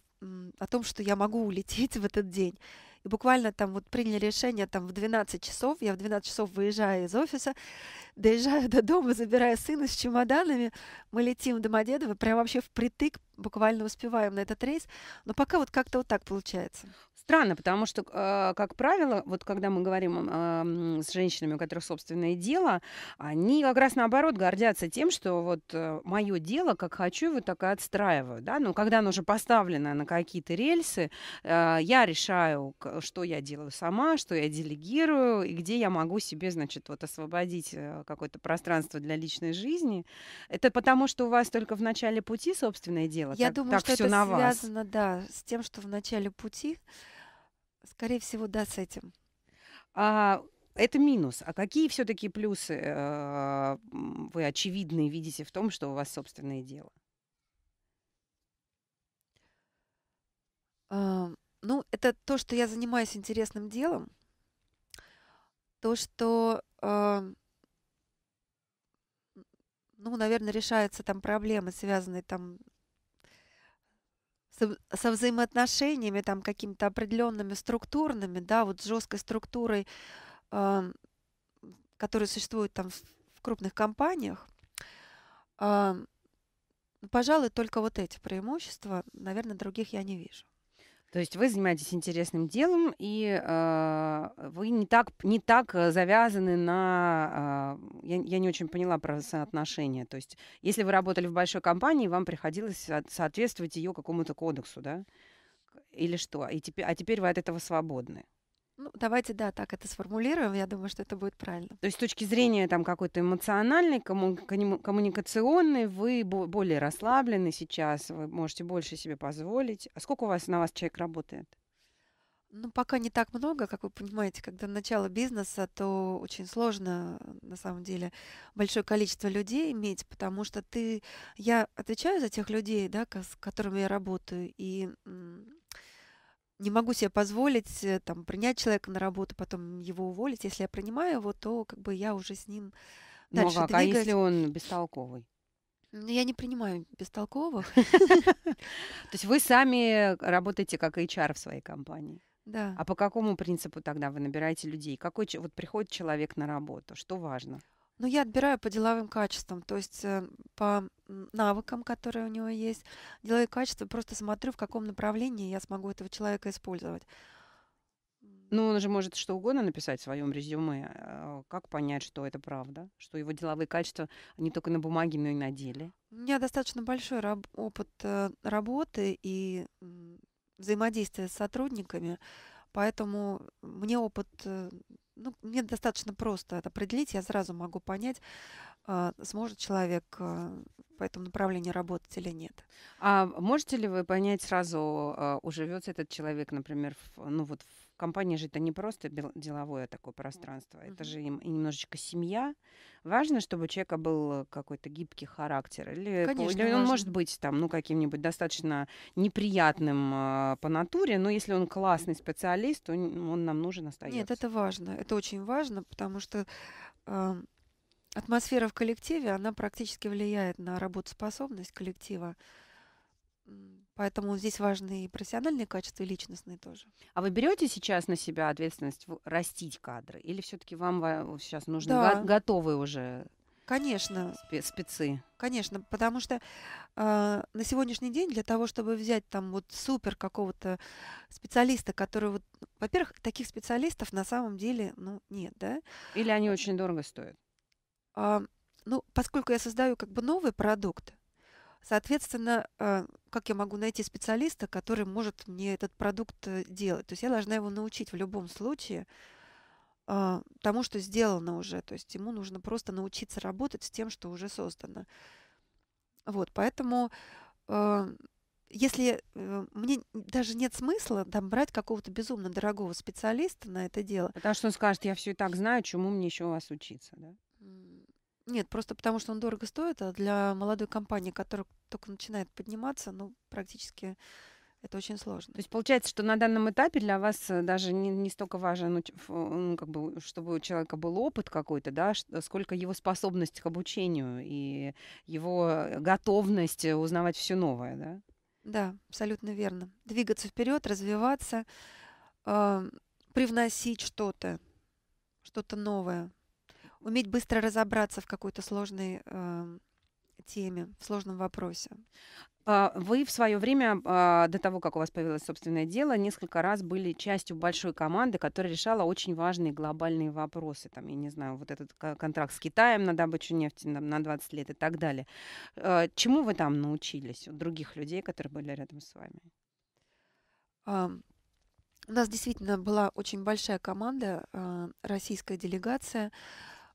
S2: о том, что я могу улететь в этот день. И буквально там вот приняли решение там в 12 часов, я в 12 часов выезжаю из офиса, доезжаю до дома, забираю сына с чемоданами, мы летим в Домодедово, прям вообще впритык буквально успеваем на этот рейс. Но пока вот как-то вот так получается. Странно, потому что, а, как правило, вот
S1: когда мы говорим а, с женщинами, у которых собственное дело, они как раз наоборот гордятся тем, что вот э, мое дело, как хочу, его так и отстраиваю. Да? Но ну, когда оно уже поставлено на какие-то рельсы, а, я решаю, что я делаю сама, что я делегирую, и где я могу себе, значит, вот освободить э, какое-то пространство для личной жизни. Это потому, что у вас только в начале пути собственное дело, дело. Я так, думаю, так что все это на вас. связано,
S2: да, с тем, что в начале пути, скорее всего, да, с этим.
S1: А, это минус. А какие все-таки плюсы э, вы очевидные видите в том, что у вас собственное дело?
S2: А, ну, это то, что я занимаюсь интересным делом, то, что, э, ну, наверное, решаются там проблемы, связанные там со, взаимоотношениями, там, какими-то определенными структурными, да, вот с жесткой структурой, э, которая существует там в, в крупных компаниях, э, пожалуй, только вот эти преимущества, наверное, других я не вижу. То есть вы занимаетесь интересным делом, и э,
S1: вы не так, не так э, завязаны на... Э, я, я не очень поняла про соотношение. То есть если вы работали в большой компании, вам приходилось соответствовать ее какому-то кодексу, да? Или что? И теперь, а теперь вы от этого свободны.
S2: Ну, давайте, да, так это сформулируем. Я думаю, что это будет правильно.
S1: То есть с точки зрения там какой-то эмоциональной, комму- коммуникационной, вы более расслаблены сейчас, вы можете больше себе
S2: позволить. А сколько у вас на вас человек работает? Ну, пока не так много, как вы понимаете, когда начало бизнеса, то очень сложно, на самом деле, большое количество людей иметь, потому что ты... Я отвечаю за тех людей, да, с которыми я работаю, и не могу себе позволить э, там, принять человека на работу, потом его уволить. Если я принимаю его, то как бы я уже с ним ну дальше ну, как, двигаюсь. А если он
S1: бестолковый?
S2: Ну, я не принимаю бестолковых. То есть вы
S1: сами работаете как HR в своей компании? Да. А по какому принципу тогда вы набираете людей? Какой вот приходит человек на работу? Что важно?
S2: Но я отбираю по деловым качествам, то есть э, по навыкам, которые у него есть. Деловые качества, просто смотрю, в каком направлении я смогу этого человека использовать. Ну, он же может что
S1: угодно написать в своем резюме. А, как понять, что это правда? Что его деловые качества не только на бумаге, но и на деле?
S2: У меня достаточно большой раб- опыт э, работы и взаимодействия с сотрудниками, поэтому мне опыт э, ну, мне достаточно просто это определить, я сразу могу понять, а, сможет человек по а, этому направлению работать или нет. А можете ли вы понять
S1: сразу, а, уживется этот человек, например, в, ну вот в компания же это не просто деловое такое пространство, это же немножечко семья. Важно, чтобы у человека был какой-то гибкий характер. Или, Конечно, или он важно. может быть там, ну, каким-нибудь достаточно неприятным э, по натуре, но если он классный специалист, то он, он нам нужен остается.
S2: Нет, это важно. Это очень важно, потому что э, атмосфера в коллективе, она практически влияет на работоспособность коллектива Поэтому здесь важны и профессиональные качества, и личностные тоже.
S1: А вы берете сейчас на себя ответственность растить кадры? Или все-таки вам сейчас нужны да. готовые уже
S2: Конечно. Спецы. Конечно, потому что э, на сегодняшний день для того, чтобы взять там вот супер какого-то специалиста, который вот, во-первых, таких специалистов на самом деле, ну, нет, да? Или они очень дорого стоят? Э, ну, поскольку я создаю как бы новый продукт, Соответственно, э, как я могу найти специалиста, который может мне этот продукт э, делать? То есть я должна его научить в любом случае э, тому, что сделано уже. То есть ему нужно просто научиться работать с тем, что уже создано. Вот, поэтому если мне даже нет смысла там брать какого-то безумно дорогого специалиста на это дело. Потому что он скажет, я все и так знаю, чему мне еще у вас учиться, да? Нет, просто потому что он дорого стоит, а для молодой компании, которая только начинает подниматься, ну, практически это очень сложно. То
S1: есть получается, что на данном этапе для вас э, даже не, не столько важен, ну, ну, как бы, чтобы у человека был опыт какой-то, да, сколько его способность к обучению и его готовность э, узнавать все новое, да?
S2: Да, абсолютно верно. Двигаться вперед, развиваться, э, привносить что-то, что-то новое уметь быстро разобраться в какой-то сложной э, теме, в сложном вопросе. А, вы в свое время, а,
S1: до того, как у вас появилось собственное дело, несколько раз были частью большой команды, которая решала очень важные глобальные вопросы. Там, я не знаю, вот этот контракт с Китаем на добычу нефти на 20 лет и так далее. А, чему вы там научились у других людей, которые были рядом с вами?
S2: У нас действительно была очень большая команда, российская делегация –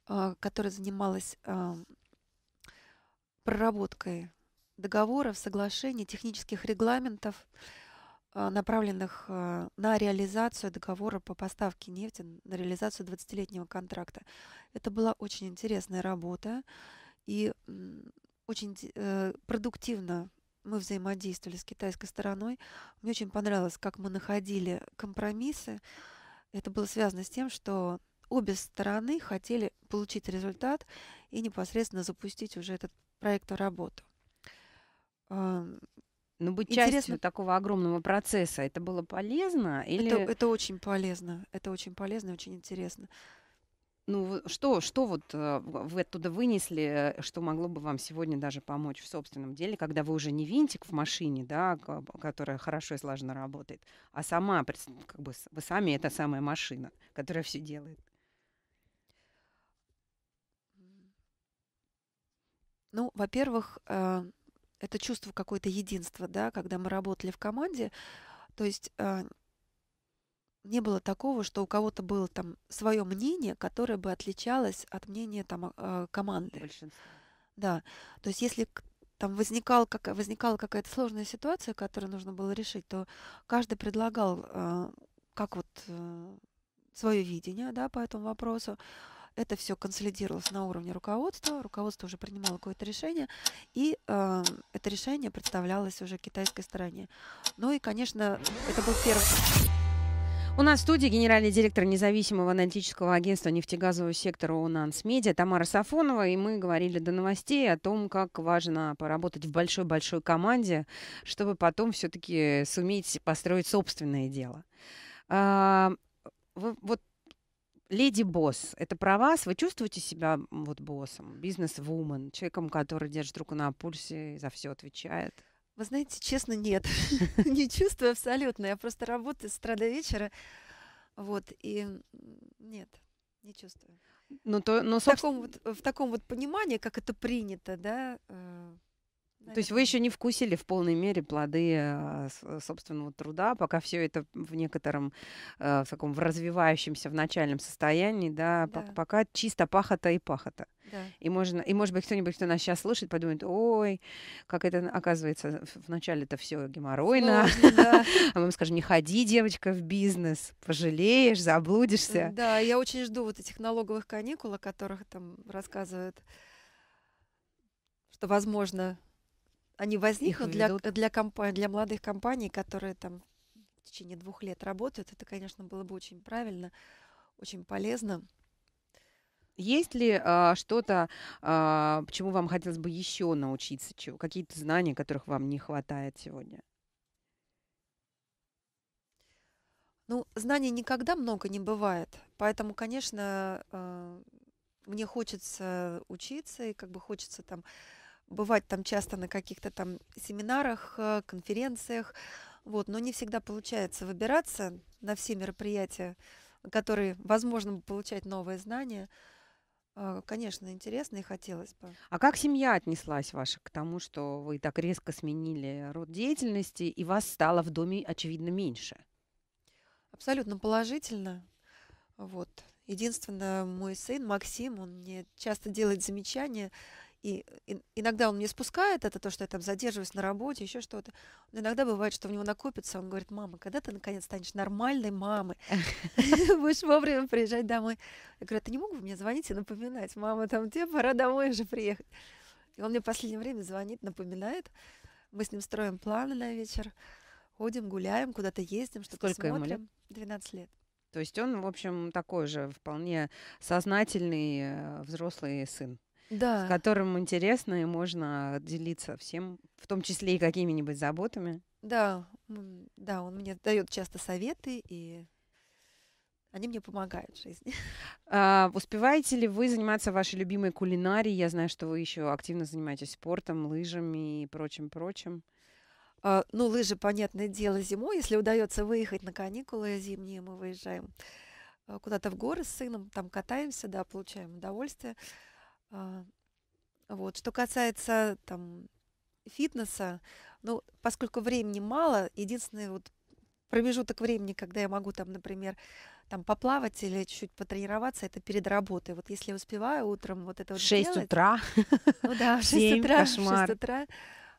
S2: а, которая занималась а, проработкой договоров, соглашений, технических регламентов, а, направленных на реализацию договора по поставке нефти, на реализацию 20-летнего контракта. Это была очень интересная работа, и очень э, продуктивно мы взаимодействовали с китайской стороной. Мне очень понравилось, как мы находили компромиссы. Это было связано с тем, что обе стороны хотели получить результат и непосредственно запустить уже этот проект работу. ну быть Интересно. частью такого
S1: огромного процесса, это было полезно? Или... Это, это
S2: очень полезно, это очень полезно и очень интересно.
S1: Ну что, что вот э, вы оттуда вынесли, э, что могло бы вам сегодня даже помочь в собственном деле, когда вы уже не винтик в машине, да, которая хорошо и слаженно работает, а сама, как бы вы сами эта самая машина, которая все
S2: делает? Ну, во-первых, э, это чувство какое-то единства, да, когда мы работали в команде. То есть э, не было такого, что у кого-то было там свое мнение, которое бы отличалось от мнения там э, команды. Большинство. Да. То есть если там возникал, как, возникала какая-то сложная ситуация, которую нужно было решить, то каждый предлагал как вот свое видение да, по этому вопросу. Это все консолидировалось на уровне руководства. Руководство уже принимало какое-то решение, и э, это решение представлялось уже китайской стороне. Ну и, конечно, это был первый...
S1: У нас в студии генеральный директор независимого аналитического агентства нефтегазового сектора УНАНС Медиа Тамара Сафонова. И мы говорили до новостей о том, как важно поработать в большой-большой команде, чтобы потом все-таки суметь построить собственное дело. А, вы вот леди босс, это про вас. Вы чувствуете себя вот боссом, бизнес-вумен, человеком, который держит руку на пульсе и за все отвечает?
S2: Вы знаете, честно, нет. Не чувствую абсолютно. Я просто работаю с утра до вечера. Вот, и нет, не чувствую. Ну, то, но ну, собственно... в, таком вот, в таком вот понимании, как это принято, да, э, Наверное. То есть вы
S1: еще не вкусили в полной мере плоды а, э, собственного труда, пока все это в некотором, э, в таком в развивающемся, в начальном состоянии, да, да. пока чисто пахота и пахота. Да. И, можно, и, может быть, кто-нибудь, кто нас сейчас слышит, подумает, ой, как это, оказывается, в начале это все геморройно. Сложно, да. А мы скажем, не ходи, девочка, в бизнес, пожалеешь, заблудишься. Да,
S2: я очень жду вот этих налоговых каникул, о которых там рассказывают, что, возможно, они возникнут для, для, компа- для молодых компаний, которые там в течение двух лет работают. Это, конечно, было бы очень правильно, очень полезно.
S1: Есть ли а, что-то, а, чему вам хотелось бы еще научиться, чего, какие-то знания, которых вам не хватает сегодня?
S2: Ну, знаний никогда много не бывает, поэтому, конечно, а, мне хочется учиться и как бы хочется там бывать там часто на каких-то там семинарах, э, конференциях, вот, но не всегда получается выбираться на все мероприятия, которые, возможно, получать новые знания. Э, конечно, интересно и хотелось бы.
S1: А как семья отнеслась ваша к тому, что вы так резко сменили род деятельности, и вас стало в доме, очевидно, меньше?
S2: Абсолютно положительно. Вот. Единственное, мой сын Максим, он мне часто делает замечания, и, и иногда он мне спускает это, то, что я там задерживаюсь на работе, еще что-то. Но иногда бывает, что у него накопится, он говорит, мама, когда ты наконец станешь нормальной мамой? Будешь вовремя приезжать домой. Я говорю, «А ты не мог бы мне звонить и напоминать? Мама, там тебе пора домой уже приехать. И он мне в последнее время звонит, напоминает. Мы с ним строим планы на вечер. Ходим, гуляем, куда-то ездим, что-то Сколько смотрим. Ему лет? 12 лет.
S1: То есть он, в общем, такой же вполне сознательный э, взрослый сын да. с которым интересно и можно делиться всем, в том числе и какими-нибудь заботами.
S2: Да, да, он мне дает часто советы и они мне помогают в жизни.
S1: А, успеваете ли вы заниматься вашей любимой кулинарией? Я знаю, что вы еще активно
S2: занимаетесь спортом, лыжами и прочим-прочим. А, ну, лыжи, понятное дело, зимой. Если удается выехать на каникулы зимние, мы выезжаем а, куда-то в горы с сыном, там катаемся, да, получаем удовольствие. А, вот. Что касается там, фитнеса, ну, поскольку времени мало, единственный вот промежуток времени, когда я могу там, например, там поплавать или чуть-чуть потренироваться, это перед работой. Вот если я успеваю утром вот это вот 6 делать, утра. Ну да, в 6 утра, кошмар. 6 утра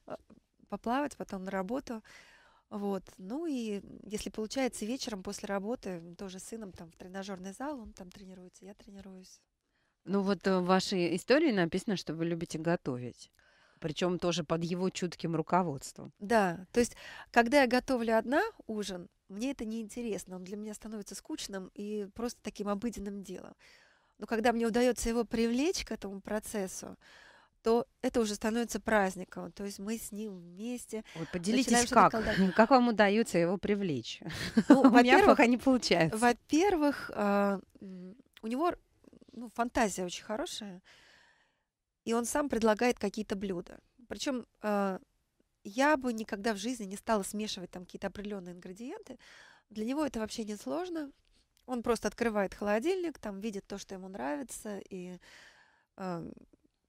S2: а, поплавать, потом на работу. Вот. Ну и если получается вечером после работы, тоже с сыном там в тренажерный зал, он там тренируется, я тренируюсь. Ну вот э, в вашей истории написано, что вы любите
S1: готовить. Причем тоже под его чутким руководством.
S2: Да, то есть, когда я готовлю одна ужин, мне это неинтересно, он для меня становится скучным и просто таким обыденным делом. Но когда мне удается его привлечь к этому процессу, то это уже становится праздником. То есть мы с ним вместе. Вот поделитесь, как? Как вам
S1: удается его привлечь? Ну, во-первых, они а получаются.
S2: Во-первых, а, у него ну, фантазия очень хорошая, и он сам предлагает какие-то блюда. Причем э, я бы никогда в жизни не стала смешивать там какие-то определенные ингредиенты. Для него это вообще не сложно. Он просто открывает холодильник, там видит то, что ему нравится, и э,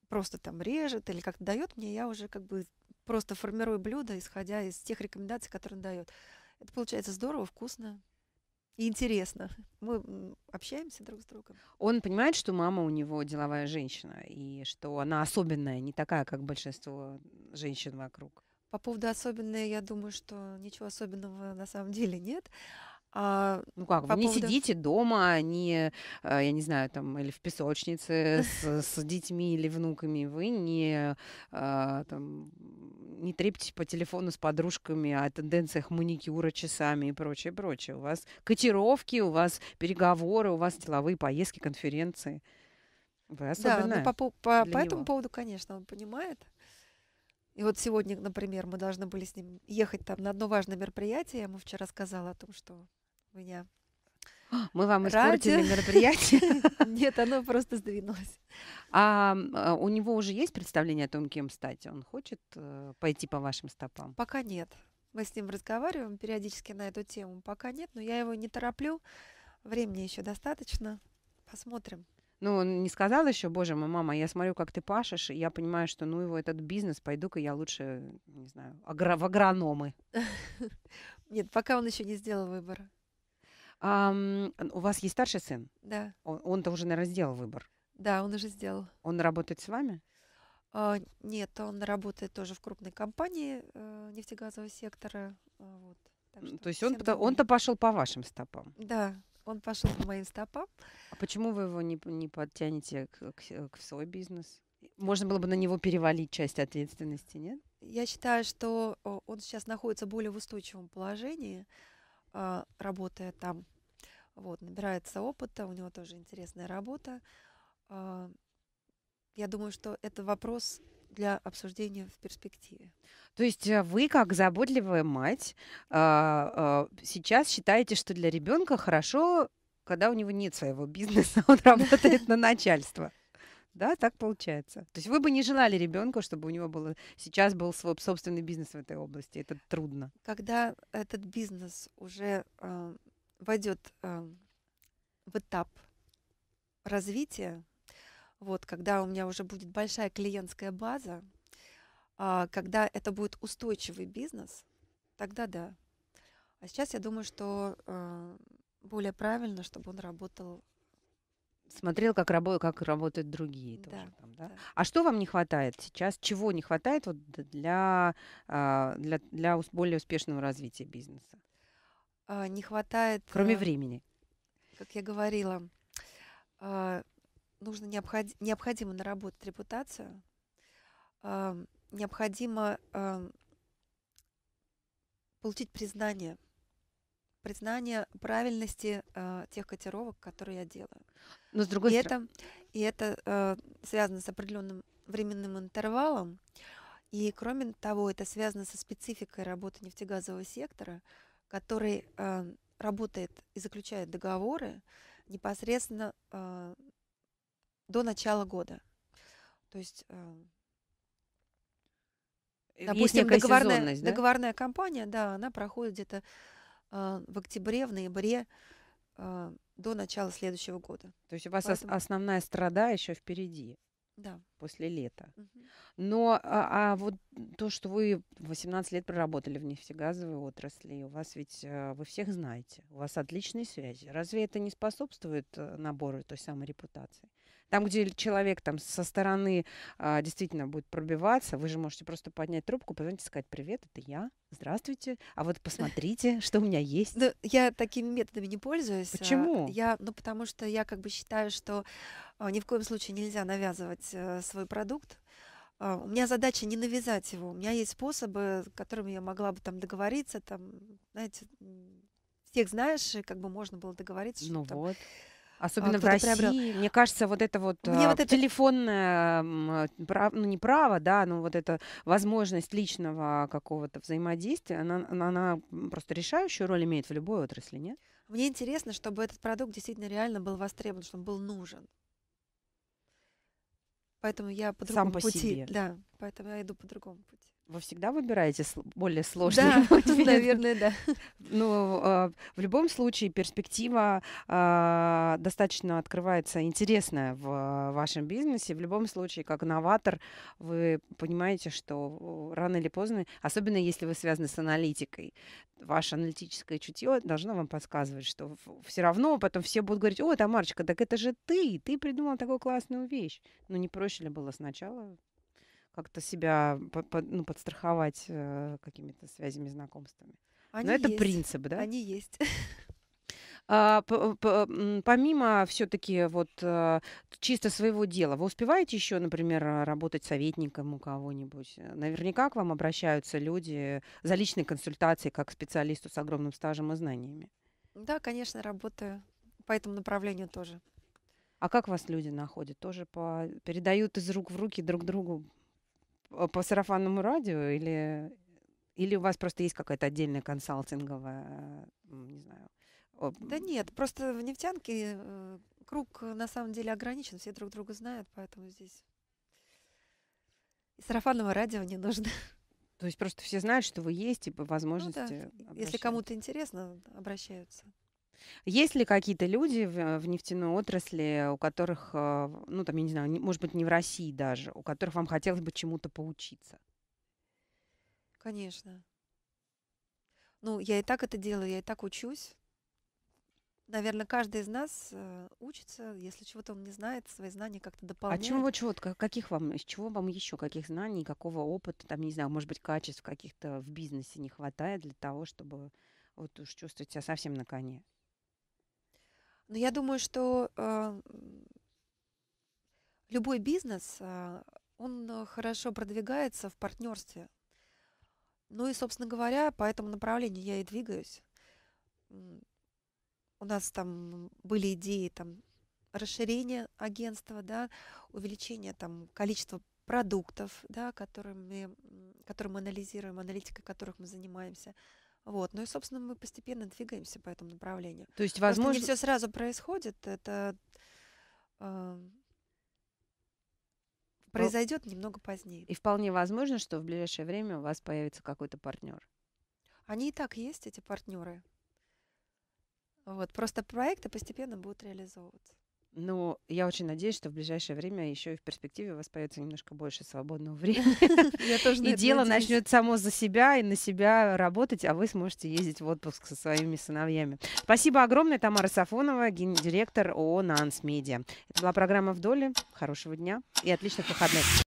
S2: просто там режет или как-то дает мне, я уже как бы просто формирую блюдо, исходя из тех рекомендаций, которые он дает. Это получается здорово, вкусно. И интересно. Мы общаемся друг с другом.
S1: Он понимает, что мама у него деловая женщина, и что она особенная, не такая, как большинство женщин вокруг.
S2: По поводу особенной, я думаю, что ничего особенного на самом деле нет.
S1: А, ну как, по вы не сидите дома, а не, а, я не знаю, там, или в песочнице с, с детьми или внуками, вы не а, там, не трепетесь по телефону с подружками о тенденциях маникюра часами и прочее, прочее. У вас котировки, у вас переговоры, у вас деловые поездки, конференции. Вы особенно да, ну, по, по, по этому
S2: поводу, конечно, он понимает. И вот сегодня, например, мы должны были с ним ехать там на одно важное мероприятие. Я ему вчера сказала о том, что у меня
S1: мы вам Ради... испортили мероприятие.
S2: Нет, оно просто сдвинулось.
S1: А э, у него уже есть представление о том, кем стать? Он хочет э, пойти по вашим стопам?
S2: Пока нет. Мы с ним разговариваем периодически на эту тему. Пока нет, но я его не тороплю. Времени еще достаточно. Посмотрим.
S1: Ну, он не сказал еще, боже мой, мама, я смотрю, как ты пашешь, и я понимаю, что ну его этот бизнес, пойду-ка я лучше,
S2: не знаю, агро
S1: в агрономы.
S2: Нет, пока он еще не сделал выбора.
S1: Ам, у вас есть старший сын?
S2: Да. Он- Он-то уже, наверное, сделал выбор. Да, он уже сделал. Он работает с вами? А, нет, он работает тоже в крупной компании э, нефтегазового сектора. а, Вот.
S1: Так что То есть он, всем он-то пошел по вашим стопам.
S2: Да, он пошел по моим стопам.
S1: А почему вы его не, не подтянете к, к к свой бизнес? Можно было бы на него перевалить часть ответственности, нет?
S2: Я считаю, что он сейчас находится более в устойчивом положении, а, работая там. Вот, набирается опыта, у него тоже интересная работа. А, я думаю, что это вопрос для обсуждения в перспективе.
S1: То есть э, вы, как заботливая мать, а, сейчас считаете, что для ребенка хорошо, когда у него нет своего бизнеса, он работает на начальство? Да, так получается. То есть вы бы не желали ребенку, чтобы у него было сейчас был свой собственный бизнес в этой области. Это трудно.
S2: Когда этот бизнес уже э, а, войдет э, а, в этап развития, вот, когда у меня уже будет большая клиентская база, а, когда это будет устойчивый бизнес, тогда да. А сейчас я думаю, что а, более правильно, чтобы он работал
S1: смотрел, как, рабо как работают другие. Да, тоже там, да? Да. А что вам не хватает сейчас? Чего не хватает вот а, для, для, для более успешного развития
S2: бизнеса? А, не хватает... Кроме э, времени. Как я говорила, а, нужно необходи необходимо наработать репутацию, необходимо получить признание признание правильности э, тех котировок, которые я делаю. Но с другой и стороны... Это, и это э, связано с определенным временным интервалом. И кроме того, это связано со спецификой работы нефтегазового сектора, который э, работает и заключает договоры непосредственно э, до начала года. То есть, э, есть допустим, договорная, да? договорная компания, да, она проходит где-то э, в октябре, в ноябре э, до начала следующего года. То есть у вас Поэтому...
S1: основная страда еще впереди. Да. После лета. Угу. Но а, а вот то, что вы 18 лет проработали в нефтегазовой отрасли, у вас ведь э, вы всех знаете, у вас отличные связи. Разве это не способствует э, набору той самой репутации? Там, где человек там со стороны а, действительно будет пробиваться, вы же можете просто поднять трубку, позвонить и сказать «Привет, это я, здравствуйте, а вот посмотрите,
S2: что у меня есть». Но ну, я такими методами не пользуюсь. А Почему? Я, ну, потому что я как бы считаю, что а, ни в коем случае нельзя навязывать э, свой продукт, а, у меня задача не навязать его. У меня есть способы, которыми я могла бы там договориться, там, знаете, всех знаешь, как бы можно было договориться. Ну там, вот. Особенно в России. Приобрел. Мне кажется, вот это вот, а, вот это...
S1: телефонное, прав... ну не право, да, но вот эта возможность личного какого-то взаимодействия, она, она, она просто решающую роль имеет в любой отрасли, нет?
S2: Мне интересно, чтобы этот продукт действительно реально был востребован, чтобы он был нужен. Поэтому я по другому Сам по пути. Себе. Да, поэтому я иду по другому пути.
S1: Вы всегда выбираете более сложные да, наверное, да. Ну, а, в любом случае перспектива а, достаточно открывается интересная в вашем бизнесе. В любом случае, как новатор, вы понимаете, что рано или поздно, особенно если вы связаны с аналитикой, ваше аналитическое чутье должно вам подсказывать, что все равно потом все будут говорить, о, Тамарочка, так это же ты, ты придумал такую классную вещь. Ну, не проще ли было сначала как-то себя под, под, ну, подстраховать э, какими-то связями, знакомствами. Они Но это есть. принцип, да? Они есть. А, помимо все-таки вот э, чисто своего дела, вы успеваете еще, например, э, работать советником у кого-нибудь? Э, наверняка к вам обращаются люди за личной консультацией как к специалисту с огромным стажем и знаниями.
S2: Да, конечно, работаю по этому направлению тоже.
S1: А как вас люди находят? Тоже по... передают из рук в руки друг другу по сарафанному радио или, или у вас просто есть какая-то отдельная консалтинговая, не знаю? Да нет,
S2: просто в нефтянке э, круг на самом деле ограничен, все друг друга знают, поэтому здесь и сарафанного радио не нужно.
S1: То есть просто все знают, что вы есть, и по возможности. Типа, ну, да. Если
S2: кому-то интересно, обращаются.
S1: Есть ли какие-то люди в, э, в нефтяной отрасли, у которых, э, ну там, я не знаю, может быть, не в России даже, у которых вам хотелось бы чему-то поучиться?
S2: Конечно. Ну, я и так это делаю, я и так учусь. Наверное, каждый из нас э, учится, если чего-то он не знает, свои знания как-то А чем вот чего,
S1: ка- каких вам, из чего вам еще, каких знаний, какого опыта, там, не знаю, может быть, качеств каких-то в бизнесе не хватает для того, чтобы вот уж чувствовать себя совсем на коне?
S2: Но я думаю, что э, любой бизнес, э, он хорошо продвигается в партнерстве. Ну и, собственно говоря, по этому направлению я и двигаюсь. У нас там были идеи там, расширения агентства, да, увеличения там, количества продуктов, да, которыми, мы, которые мы анализируем, аналитикой которых мы занимаемся – вот. Ну и, собственно, мы постепенно двигаемся по этому направлению. То есть, возможно... Просто не все сразу происходит. Это э, а,
S1: произойдет Но...
S2: немного позднее. И
S1: вполне возможно, что в ближайшее время у вас появится какой-то партнер.
S2: Они и так есть, эти партнеры. Вот. Просто проекты постепенно будут реализовываться.
S1: Ну, я очень надеюсь, что в ближайшее время еще и в перспективе у вас появится немножко больше свободного
S2: времени. И дело начнет
S1: само за себя и на себя работать, а вы сможете ездить в отпуск со своими сыновьями. Спасибо огромное, Тамара Сафонова, гендиректор ООО «Нанс Медиа». Это была программа «Вдоль». Хорошего дня и отличных выходных.